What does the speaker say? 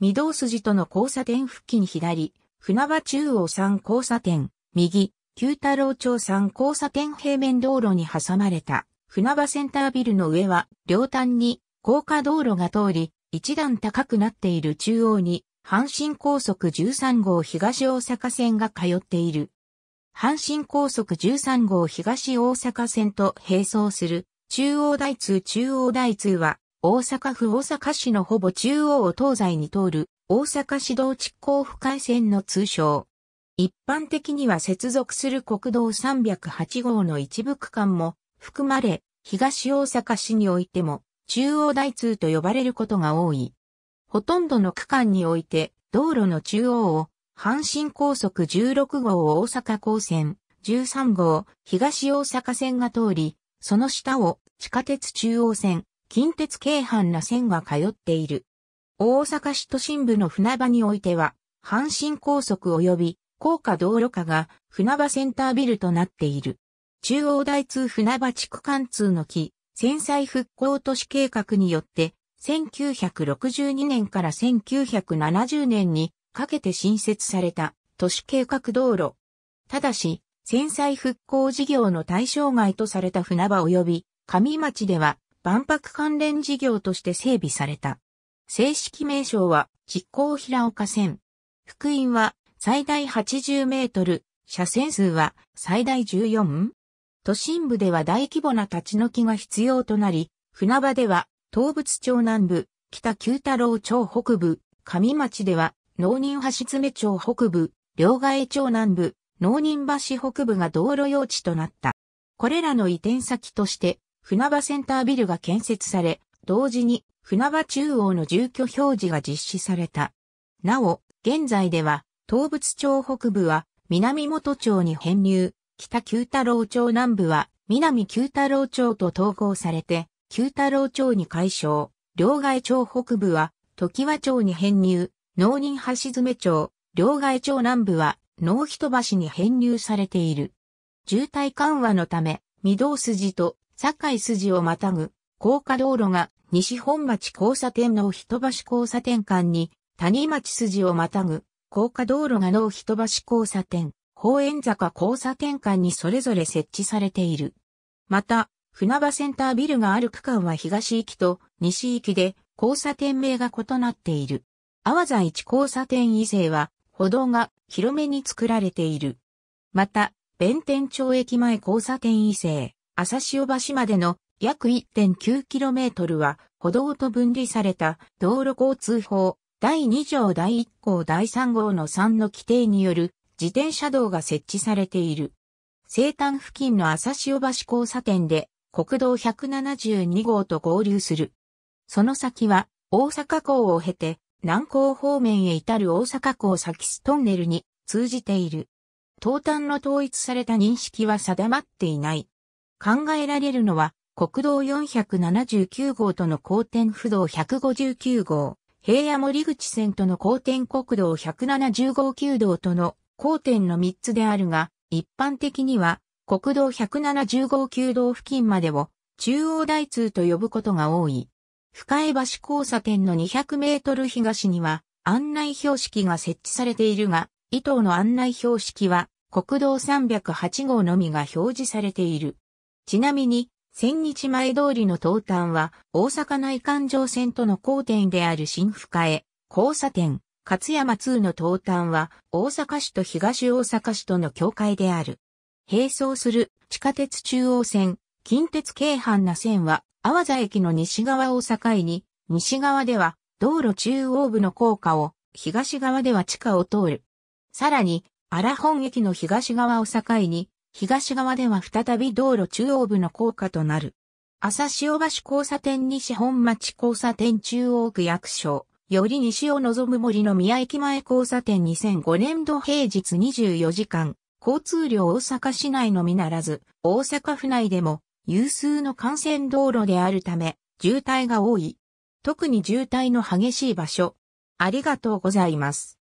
御堂筋との交差点付近左、船場中央山交差点、右、九太郎町山交差点平面道路に挟まれた、船場センタービルの上は、両端に、高架道路が通り、一段高くなっている中央に、阪神高速13号東大阪線が通っている。阪神高速13号東大阪線と並走する、中央大通中央大通は、大阪府大阪市のほぼ中央を東西に通る大阪市道地区交付海線の通称。一般的には接続する国道308号の一部区間も含まれ、東大阪市においても中央台通と呼ばれることが多い。ほとんどの区間において道路の中央を阪神高速16号大阪高線13号東大阪線が通り、その下を地下鉄中央線近鉄京阪ら線が通っている。大阪市都心部の船場においては、阪神高速及び高架道路化が船場センタービルとなっている。中央大通船場地区貫通の木、戦災復興都市計画によって、1962年から1970年にかけて新設された都市計画道路。ただし、戦災復興事業の対象外とされた船場及び上町では万博関連事業として整備された。正式名称は、実行平岡線。福音は、最大80メートル、車線数は、最大 14? 都心部では大規模な立ち退きが必要となり、船場では、東仏町南部、北九太郎町北部、上町では、農人橋爪町北部、両替町南部、農人橋北部が道路用地となった。これらの移転先として、船場センタービルが建設され、同時に船場中央の住居表示が実施された。なお、現在では、東仏町北部は南本町に編入、北九太郎町南部は南九太郎町と統合されて、九太郎町に解消、両外町北部は時和町に編入、農林橋詰町、両外町南部は農人橋に編入されている。渋滞緩和のため、御堂筋と堺筋をまたぐ、高架道路が西本町交差点の人橋交差点間に、谷町筋をまたぐ、高架道路がの人橋交差点、方円坂交差点間にそれぞれ設置されている。また、船場センタービルがある区間は東行きと西行きで交差点名が異なっている。阿波山一交差点以西は歩道が広めに作られている。また、弁天町駅前交差点以西、朝潮橋までの約 1.9km は歩道と分離された道路交通法第2条第1項第3号の3の規定による自転車道が設置されている。西端付近の朝潮橋交差点で国道172号と合流する。その先は大阪港を経て南港方面へ至る大阪港先ストンネルに通じている。東端の統一された認識は定まっていない。考えられるのは、国道479号との交点不動159号、平野森口線との交点国道170号9道との交点の3つであるが、一般的には国道170号9道付近までを中央台通と呼ぶことが多い。深江橋交差点の200メートル東には案内標識が設置されているが、伊東の案内標識は国道308号のみが表示されている。ちなみに、千日前通りの東端は、大阪内環状線との交点である新深江、交差点、勝山2の東端は、大阪市と東大阪市との境界である。並走する地下鉄中央線、近鉄京阪な線は、淡沢駅の西側を境に、西側では道路中央部の高架を、東側では地下を通る。さらに、荒本駅の東側を境に、東側では再び道路中央部の高架となる。朝潮橋交差点西本町交差点中央区役所、より西を望む森の宮駅前交差点2005年度平日24時間、交通量大阪市内のみならず、大阪府内でも有数の幹線道路であるため、渋滞が多い。特に渋滞の激しい場所。ありがとうございます。